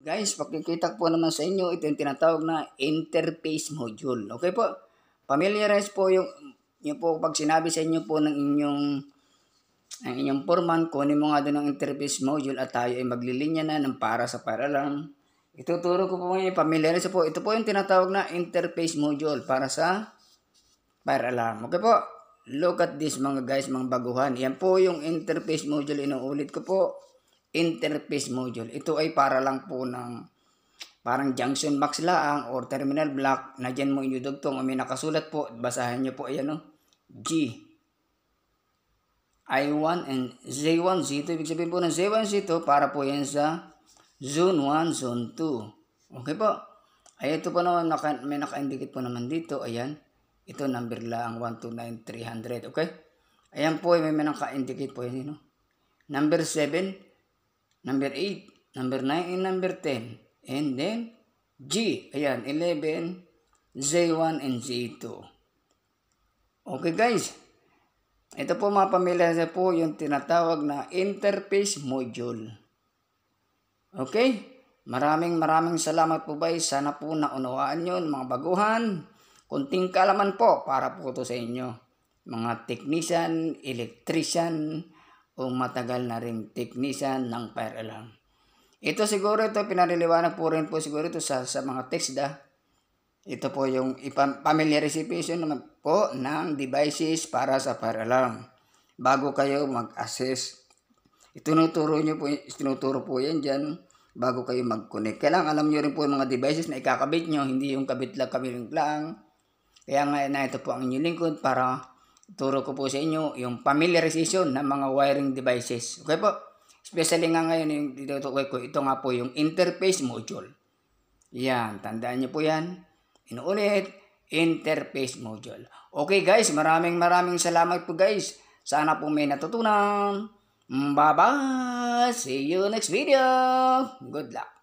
Guys, pakikita po naman sa inyo, ito yung tinatawag na interface module. Okay po? Familiarize po yung, yung po pag sinabi sa inyo po ng inyong ang inyong foreman, kunin mo nga doon ang interface module at tayo ay maglilinya na ng para sa para lang. Ituturo ko po ngayon, familiarize po. Ito po yung tinatawag na interface module para sa para alarm. Okay po? Look at this mga guys, mga baguhan. Yan po yung interface module. Inuulit ko po interface module. Ito ay para lang po ng parang junction box lang or terminal block na dyan mo inudugtong o may nakasulat po, basahin nyo po ayan o. G. I1 and Z1, Z2. Ibig sabihin po ng Z1, Z2 para po yan sa zone 1, zone 2. Okay po. Ay ito po naman, naka, may naka-indicate po naman dito. Ayan. Ito number lang 129300. Okay? Ayan po, may, may naka-indicate po yan. You know? Number 7, number 8, number 9, and number 10. And then, G, ayan, 11, Z1, and Z2. Okay guys, ito po mga pamilya na po yung tinatawag na interface module. Okay? Maraming maraming salamat po guys. Sana po naunawaan nyo mga baguhan. Kunting kalaman po para po ito sa inyo. Mga technician, electrician, o matagal na ring teknisyan ng fire alarm. Ito siguro ito, pinariliwanag po rin po siguro ito sa, sa mga TEXDA. Ito po yung familiarization naman po ng devices para sa fire alarm. Bago kayo mag-assess, itinuturo nyo po, itinuturo po yan dyan bago kayo mag-connect. Kailangan alam nyo rin po yung mga devices na ikakabit nyo, hindi yung kabit lang kabit lang. Kaya nga na ito po ang inyong lingkod para Turo ko po sa inyo yung familiarization ng mga wiring devices. Okay po? Especially nga ngayon yung tinutukoy ko, ito nga po yung interface module. Yan, tandaan niyo po yan. Inuulit, interface module. Okay guys, maraming maraming salamat po guys. Sana po may natutunan. Bye-bye! See you next video! Good luck!